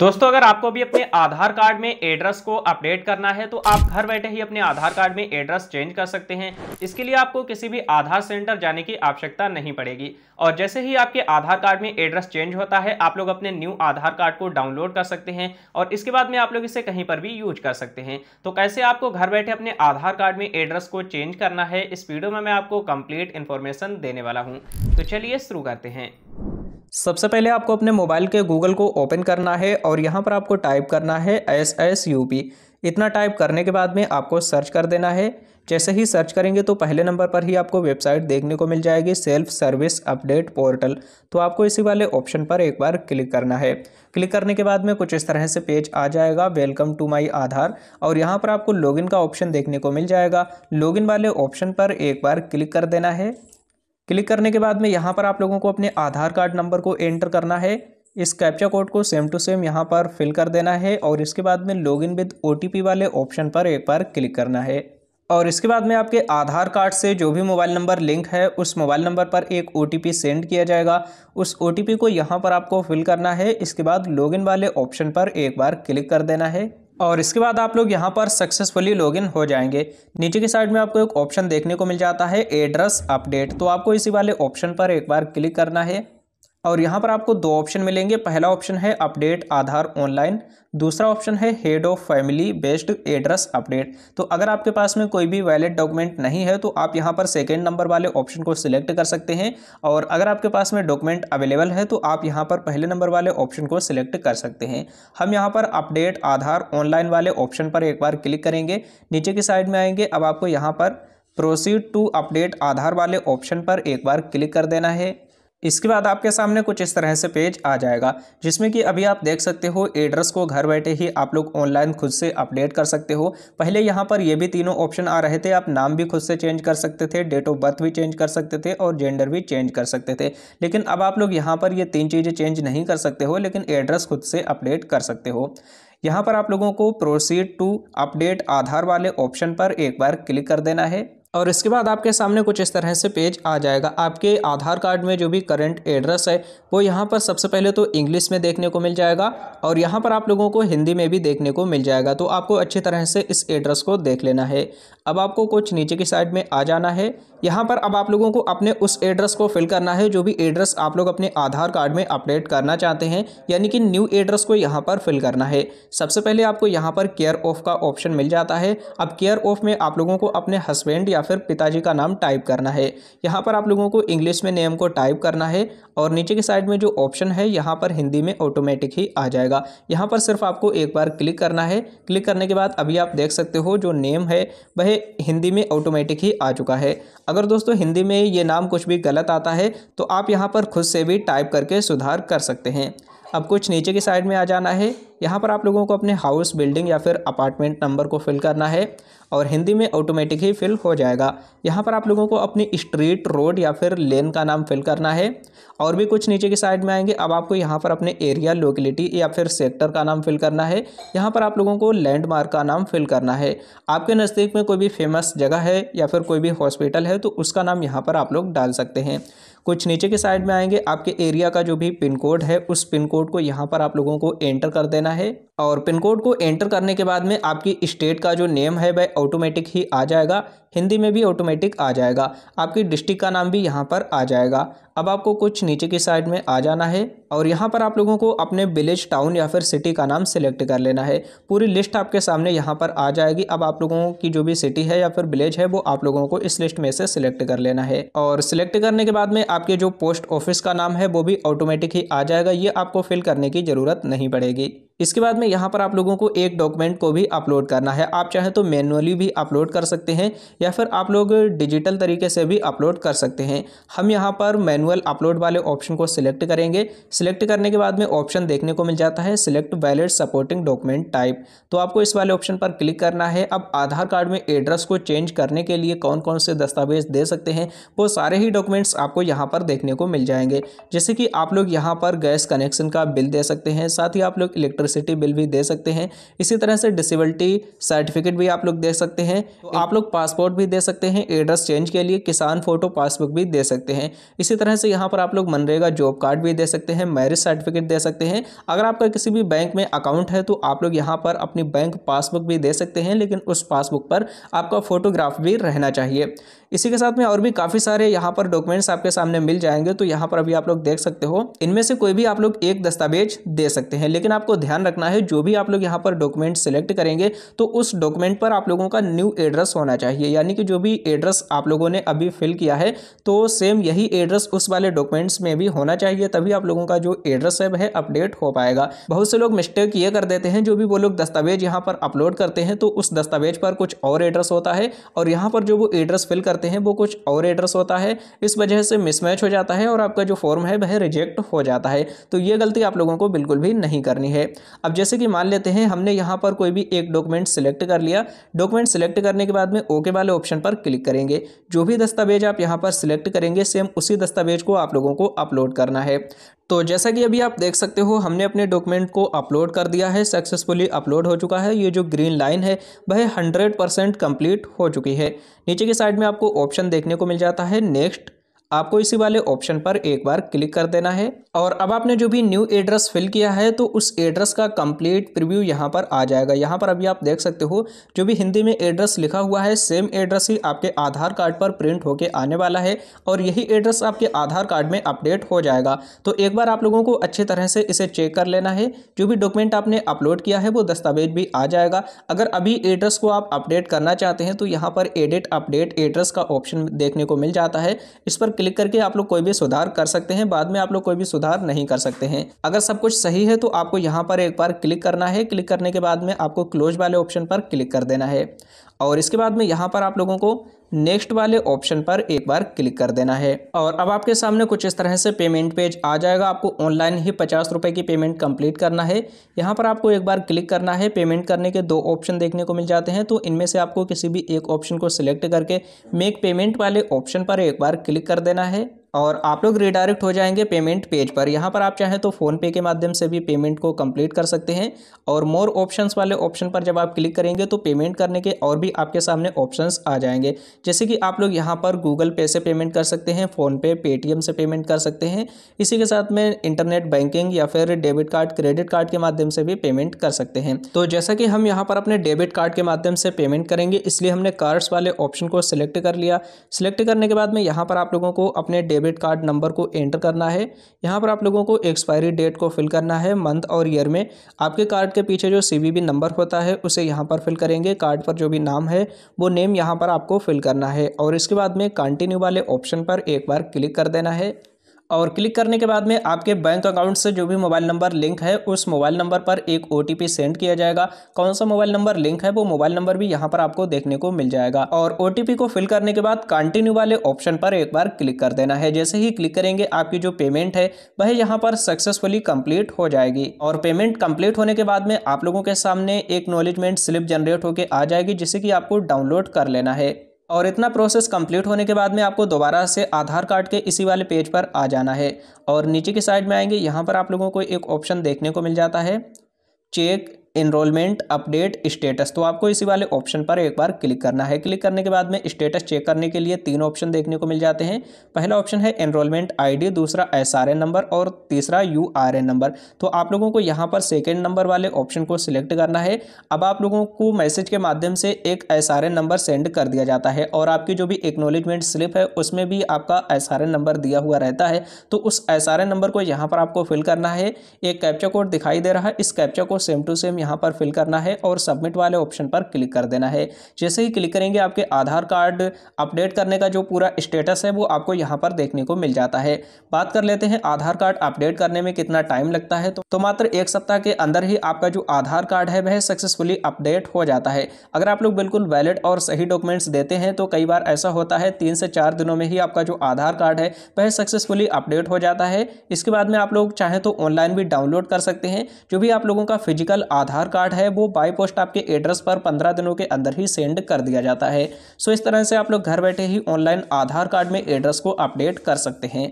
दोस्तों अगर आपको भी अपने आधार कार्ड में एड्रेस को अपडेट करना है तो आप घर बैठे ही अपने आधार कार्ड में एड्रेस चेंज कर सकते हैं इसके लिए आपको किसी भी आधार सेंटर जाने की आवश्यकता नहीं पड़ेगी और जैसे ही आपके आधार कार्ड में एड्रेस चेंज होता है आप लोग अपने न्यू आधार कार्ड को डाउनलोड कर सकते हैं और इसके बाद में आप लोग इसे कहीं पर भी यूज कर सकते हैं तो कैसे आपको घर बैठे अपने आधार कार्ड में एड्रेस को चेंज करना है इस वीडियो में मैं आपको कंप्लीट इन्फॉर्मेशन देने वाला हूँ तो चलिए शुरू करते हैं सबसे पहले आपको अपने मोबाइल के गूगल को ओपन करना है और यहाँ पर आपको टाइप करना है एस एस यू पी इतना टाइप करने के बाद में आपको सर्च कर देना है जैसे ही सर्च करेंगे तो पहले नंबर पर ही आपको वेबसाइट देखने को मिल जाएगी सेल्फ सर्विस अपडेट पोर्टल तो आपको इसी वाले ऑप्शन पर एक बार क्लिक करना है क्लिक करने के बाद में कुछ इस तरह से पेज आ जाएगा वेलकम टू माय आधार और यहाँ पर आपको लॉगिन का ऑप्शन देखने को मिल जाएगा लॉगिन वाले ऑप्शन पर एक बार क्लिक कर देना है क्लिक करने के बाद में यहाँ पर आप लोगों को अपने आधार कार्ड नंबर को एंटर करना है इस कैप्चा कोड को सेम टू सेम यहाँ पर फिल कर देना है और इसके बाद में लॉगिन विद ओ वाले ऑप्शन पर एक बार क्लिक करना है और इसके बाद में आपके आधार कार्ड से जो भी मोबाइल नंबर लिंक है उस मोबाइल नंबर पर एक ओ सेंड किया जाएगा उस ओ को यहाँ पर आपको फिल करना है इसके बाद लॉगिन वाले ऑप्शन पर एक बार क्लिक कर देना है और इसके बाद आप लोग यहाँ पर सक्सेसफुली लॉगिन हो जाएंगे नीचे की साइड में आपको एक ऑप्शन देखने को मिल जाता है एड्रेस अपडेट तो आपको इसी वाले ऑप्शन पर एक बार क्लिक करना है और यहाँ पर आपको दो ऑप्शन मिलेंगे पहला ऑप्शन है अपडेट आधार ऑनलाइन दूसरा ऑप्शन है head of family based address update तो अगर आपके पास में कोई भी वैलिड डॉक्यूमेंट नहीं है तो आप यहाँ पर सेकेंड नंबर वाले ऑप्शन को सिलेक्ट कर सकते हैं और अगर आपके पास में डॉक्यूमेंट अवेलेबल है तो आप यहाँ पर पहले नंबर वाले ऑप्शन को सिलेक्ट कर सकते हैं हम यहाँ पर अपडेट आधार ऑनलाइन वाले ऑप्शन पर एक बार क्लिक करेंगे नीचे की साइड में आएंगे अब आपको यहाँ पर प्रोसीड टू अपडेट आधार वाले ऑप्शन पर एक बार क्लिक कर देना है इसके बाद आपके सामने कुछ इस तरह से पेज आ जाएगा जिसमें कि अभी आप देख सकते हो एड्रेस को घर बैठे ही आप लोग ऑनलाइन खुद से अपडेट कर सकते हो पहले यहाँ पर ये भी तीनों ऑप्शन आ रहे थे आप नाम भी खुद से चेंज कर सकते थे डेट ऑफ बर्थ भी चेंज कर सकते थे और जेंडर भी चेंज कर सकते थे लेकिन अब आप लोग यहाँ पर ये तीन चीज़ें चेंज नहीं कर सकते हो लेकिन एड्रेस खुद से अपडेट कर सकते हो यहाँ पर आप लोगों को प्रोसीड टू अपडेट आधार वाले ऑप्शन पर एक बार क्लिक कर देना है और इसके बाद आपके सामने कुछ इस तरह से पेज आ जाएगा आपके आधार कार्ड में जो भी करंट एड्रेस है वो यहाँ पर सबसे पहले तो इंग्लिश में देखने को मिल जाएगा और यहाँ पर आप लोगों को हिंदी में भी देखने को मिल जाएगा तो आपको अच्छी तरह से इस एड्रेस को देख लेना है अब आपको कुछ नीचे की साइड में आ जाना है यहाँ पर अब आप लोगों को अपने उस एड्रेस को फिल करना है जो भी एड्रेस आप लोग अपने आधार कार्ड में अपडेट करना चाहते हैं यानी कि न्यू एड्रेस को यहाँ पर फिल करना है सबसे पहले आपको यहाँ पर केयर ऑफ का ऑप्शन मिल जाता है अब केयर ऑफ में आप लोगों को अपने हस्बैंड या फिर पिताजी का नाम टाइप करना है यहाँ पर आप लोगों को इंग्लिश में नेम को टाइप करना है और नीचे की साइड में जो ऑप्शन है यहाँ पर हिंदी में ऑटोमेटिक ही आ जाएगा यहाँ पर सिर्फ आपको एक बार क्लिक करना है क्लिक करने के बाद अभी आप देख सकते हो जो नेम है वह हिंदी में ऑटोमेटिक ही आ चुका है अगर दोस्तों हिंदी में ये नाम कुछ भी गलत आता है तो आप यहाँ पर खुद से भी टाइप करके सुधार कर सकते हैं अब कुछ नीचे की साइड में आ जाना है यहाँ पर आप लोगों को अपने हाउस बिल्डिंग या फिर अपार्टमेंट नंबर को फिल करना है और हिंदी में ऑटोमेटिक ही फिल हो जाएगा यहाँ पर आप लोगों को अपनी स्ट्रीट रोड या फिर लेन का नाम फिल करना है और भी कुछ नीचे की साइड में आएंगे अब आपको यहाँ पर अपने एरिया लोकेलिटी या फिर सेक्टर का नाम फिल करना है यहाँ पर आप लोगों को लैंडमार्क का नाम फिल करना है आपके नज़दीक में कोई भी फेमस जगह है या फिर कोई भी हॉस्पिटल है तो उसका नाम यहाँ पर आप लोग डाल सकते हैं कुछ नीचे के साइड में आएंगे आपके एरिया का जो भी पिन कोड है उस पिन कोड को यहाँ पर आप लोगों को एंटर कर देना देना है और पिन कोड को एंटर करने के बाद में आपकी स्टेट का जो नेम है वह ऑटोमेटिक ही आ जाएगा हिंदी में भी ऑटोमेटिक आ जाएगा आपकी डिस्ट्रिक्ट का नाम भी यहाँ पर आ जाएगा अब आपको कुछ नीचे की साइड में आ जाना है और यहाँ पर आप लोगों को अपने विलेज टाउन या फिर सिटी का नाम सेलेक्ट कर लेना है पूरी लिस्ट आपके सामने यहाँ पर आ जाएगी अब आप लोगों की जो भी सिटी है या फिर विलेज है वो आप लोगों को इस लिस्ट में से सिलेक्ट कर लेना है और सिलेक्ट करने के बाद में आपके जो पोस्ट ऑफिस का नाम है वो भी ऑटोमेटिक ही आ जाएगा ये आपको फिल करने की ज़रूरत नहीं पड़ेगी इसके बाद में यहाँ पर आप लोगों को एक डॉक्यूमेंट को भी अपलोड करना है आप चाहे तो मैनुअली भी अपलोड कर सकते हैं या फिर आप लोग डिजिटल तरीके से भी अपलोड कर सकते हैं हम यहाँ पर मैनुअल मैनुअल अपलोड वाले ऑप्शन को सिलेक्ट करेंगे सिलेक्ट करने के बाद में ऑप्शन देखने को मिल जाता है select valid supporting document type तो आपको इस वाले ऑप्शन पर क्लिक करना है अब आधार कार्ड में एड्रेस को चेंज करने के लिए कौन कौन से दस्तावेज दे सकते हैं वो सारे ही डॉक्यूमेंट्स आपको यहाँ पर देखने को मिल जाएंगे जैसे कि आप लोग यहाँ पर गैस कनेक्शन का बिल दे सकते हैं साथ ही आप लोग इलेक्ट्रिसिटी बिल भी दे सकते हैं इसी तरह से डिसेबिलिटी सर्टिफिकेट भी आप लोग दे सकते हैं तो आप लोग पासपोर्ट भी दे सकते हैं एड्रेस चेंज के लिए किसान फोटो पासबुक भी दे सकते हैं इसी तरह है सो यहाँ पर आप लोग मनरेगा जॉब कार्ड भी दे सकते हैं मैरिज सर्टिफिकेट दे सकते हैं अगर आपका किसी भी बैंक में अकाउंट है तो आप लोग यहाँ पर अपनी बैंक पासबुक भी दे सकते हैं लेकिन उस पासबुक पर आपका फोटोग्राफ भी रहना चाहिए इसी के साथ में और भी काफ़ी सारे यहाँ पर डॉक्यूमेंट्स आपके सामने मिल जाएंगे तो यहाँ पर अभी आप लोग देख सकते हो इनमें से कोई भी आप लोग एक दस्तावेज दे सकते हैं लेकिन आपको ध्यान रखना है जो भी आप लोग यहाँ पर डॉक्यूमेंट सेलेक्ट करेंगे तो उस डॉक्यूमेंट पर आप लोगों का न्यू एड्रेस होना चाहिए यानी कि जो भी एड्रेस आप लोगों ने अभी फिल किया है तो सेम यही एड्रेस उस वाले डॉक्यूमेंट्स में भी होना चाहिए तभी आप लोगों का जो एड्रेस है वह अपडेट हो पाएगा बहुत से लोग मिस्टेक ये कर देते हैं जो भी वो लोग दस्तावेज यहाँ पर अपलोड करते हैं तो उस दस्तावेज पर कुछ और एड्रेस होता है और यहाँ पर जो वो एड्रेस फिल कर करते हैं वो कुछ और एड्रेस होता है इस वजह से मिसमैच हो जाता है और आपका जो फॉर्म है वह रिजेक्ट हो जाता है तो ये गलती आप लोगों को बिल्कुल भी नहीं करनी है अब जैसे कि मान लेते हैं हमने यहाँ पर कोई भी एक डॉक्यूमेंट सिलेक्ट कर लिया डॉक्यूमेंट सिलेक्ट करने के बाद में ओके वाले ऑप्शन पर क्लिक करेंगे जो भी दस्तावेज आप यहाँ पर सिलेक्ट करेंगे सेम उसी दस्तावेज को आप लोगों को अपलोड करना है तो जैसा कि अभी आप देख सकते हो हमने अपने डॉक्यूमेंट को अपलोड कर दिया है सक्सेसफुली अपलोड हो चुका है ये जो ग्रीन लाइन है वह हंड्रेड परसेंट कम्प्लीट हो चुकी है नीचे की साइड में आपको ऑप्शन देखने को मिल जाता है नेक्स्ट आपको इसी वाले ऑप्शन पर एक बार क्लिक कर देना है और अब आपने जो भी न्यू एड्रेस फिल किया है तो उस एड्रेस का कंप्लीट प्रीव्यू यहाँ पर आ जाएगा यहाँ पर अभी आप देख सकते हो जो भी हिंदी में एड्रेस लिखा हुआ है सेम एड्रेस ही आपके आधार कार्ड पर प्रिंट होके आने वाला है और यही एड्रेस आपके आधार कार्ड में अपडेट हो जाएगा तो एक बार आप लोगों को अच्छे तरह से इसे चेक कर लेना है जो भी डॉक्यूमेंट आपने अपलोड किया है वो दस्तावेज भी आ जाएगा अगर अभी एड्रेस को आप अपडेट करना चाहते हैं तो यहाँ पर एडिट अपडेट एड्रेस का ऑप्शन देखने को मिल जाता है इस पर क्लिक करके आप लोग कोई भी सुधार कर सकते हैं बाद में आप लोग कोई भी सुधार सुधार नहीं कर सकते हैं अगर सब कुछ सही है तो आपको यहाँ पर एक बार क्लिक करना है क्लिक करने के बाद में आपको क्लोज वाले ऑप्शन पर क्लिक कर देना है और इसके बाद में यहाँ पर आप लोगों को नेक्स्ट वाले ऑप्शन पर एक बार क्लिक कर देना है और अब आपके सामने कुछ इस तरह से पेमेंट पेज आ जाएगा आपको ऑनलाइन ही पचास रुपये की पेमेंट कंप्लीट करना है यहाँ पर आपको एक बार क्लिक करना है पेमेंट करने के दो ऑप्शन देखने को मिल जाते हैं तो इनमें से आपको किसी भी एक ऑप्शन को सिलेक्ट करके मेक पेमेंट वाले ऑप्शन पर एक बार क्लिक कर देना है और आप लोग रिडायरेक्ट हो जाएंगे पेमेंट पेज पर यहाँ पर आप चाहें तो फ़ोनपे के माध्यम से भी पेमेंट को कंप्लीट कर सकते हैं और मोर ऑप्शंस वाले ऑप्शन पर जब आप क्लिक करेंगे तो पेमेंट करने के और भी आपके सामने ऑप्शंस आ जाएंगे जैसे कि आप लोग यहाँ पर गूगल पे से पेमेंट कर सकते हैं फ़ोनपे पेटीएम से पेमेंट कर सकते हैं इसी के साथ में इंटरनेट बैंकिंग या फिर डेबिट कार्ड क्रेडिट कार्ड के माध्यम से भी पेमेंट कर सकते हैं तो जैसा कि हम यहाँ पर अपने डेबिट कार्ड के माध्यम से पेमेंट करेंगे इसलिए हमने कार्ड्स वाले ऑप्शन को सिलेक्ट कर लिया सिलेक्ट करने के बाद में यहाँ पर आप लोगों को अपने डेबिट डेबिट कार्ड नंबर को एंटर करना है यहाँ पर आप लोगों को एक्सपायरी डेट को फिल करना है मंथ और ईयर में आपके कार्ड के पीछे जो सी नंबर होता है उसे यहाँ पर फिल करेंगे कार्ड पर जो भी नाम है वो नेम यहाँ पर आपको फिल करना है और इसके बाद में कंटिन्यू वाले ऑप्शन पर एक बार क्लिक कर देना है और क्लिक करने के बाद में आपके बैंक अकाउंट से जो भी मोबाइल नंबर लिंक है उस मोबाइल नंबर पर एक ओ सेंड किया जाएगा कौन सा मोबाइल नंबर लिंक है वो मोबाइल नंबर भी यहाँ पर आपको देखने को मिल जाएगा और ओ को फिल करने के बाद कंटिन्यू वाले ऑप्शन पर एक बार क्लिक कर देना है जैसे ही क्लिक करेंगे आपकी जो पेमेंट है वह यहाँ पर सक्सेसफुली कम्प्लीट हो जाएगी और पेमेंट कम्प्लीट होने के बाद में आप लोगों के सामने एक नॉलेजमेंट स्लिप जनरेट होकर आ जाएगी जिसे कि आपको डाउनलोड कर लेना है और इतना प्रोसेस कंप्लीट होने के बाद में आपको दोबारा से आधार कार्ड के इसी वाले पेज पर आ जाना है और नीचे की साइड में आएंगे यहाँ पर आप लोगों को एक ऑप्शन देखने को मिल जाता है चेक इनरोलमेंट अपडेट स्टेटस तो आपको इसी वाले ऑप्शन पर एक बार क्लिक करना है क्लिक करने के बाद में स्टेटस चेक करने के लिए तीन ऑप्शन देखने को मिल जाते हैं पहला ऑप्शन है एनरोलमेंट आईडी दूसरा एसआरएन नंबर और तीसरा यूआरएन नंबर तो आप लोगों को यहाँ पर सेकेंड नंबर वाले ऑप्शन को सिलेक्ट करना है अब आप लोगों को मैसेज के माध्यम से एक एस नंबर सेंड कर दिया जाता है और आपकी जो भी एक्नोलेजमेंट स्लिप है उसमें भी आपका एस नंबर दिया हुआ रहता है तो उस एस नंबर को यहाँ पर आपको फिल करना है एक कैप्चा कोड दिखाई दे रहा है इस कैप्चा को सेम टू सेम यहाँ पर फिल करना है और सबमिट वाले ऑप्शन पर क्लिक कर देना है जैसे ही क्लिक करेंगे आपके आधार कार्ड अपडेट करने का जो पूरा स्टेटस है वो आपको यहाँ पर देखने को मिल जाता है बात कर लेते हैं आधार कार्ड अपडेट करने में कितना टाइम लगता है तो, मात्र एक सप्ताह के अंदर ही आपका जो आधार कार्ड है वह सक्सेसफुली अपडेट हो जाता है अगर आप लोग बिल्कुल वैलिड और सही डॉक्यूमेंट्स देते हैं तो कई बार ऐसा होता है तीन से चार दिनों में ही आपका जो आधार कार्ड है वह सक्सेसफुली अपडेट हो जाता है इसके बाद में आप लोग चाहें तो ऑनलाइन भी डाउनलोड कर सकते हैं जो भी आप लोगों का फिजिकल आधार आधार कार्ड है वो बाई पोस्ट आपके एड्रेस पर पंद्रह दिनों के अंदर ही सेंड कर दिया जाता है सो इस तरह से आप लोग घर बैठे ही ऑनलाइन आधार कार्ड में एड्रेस को अपडेट कर सकते हैं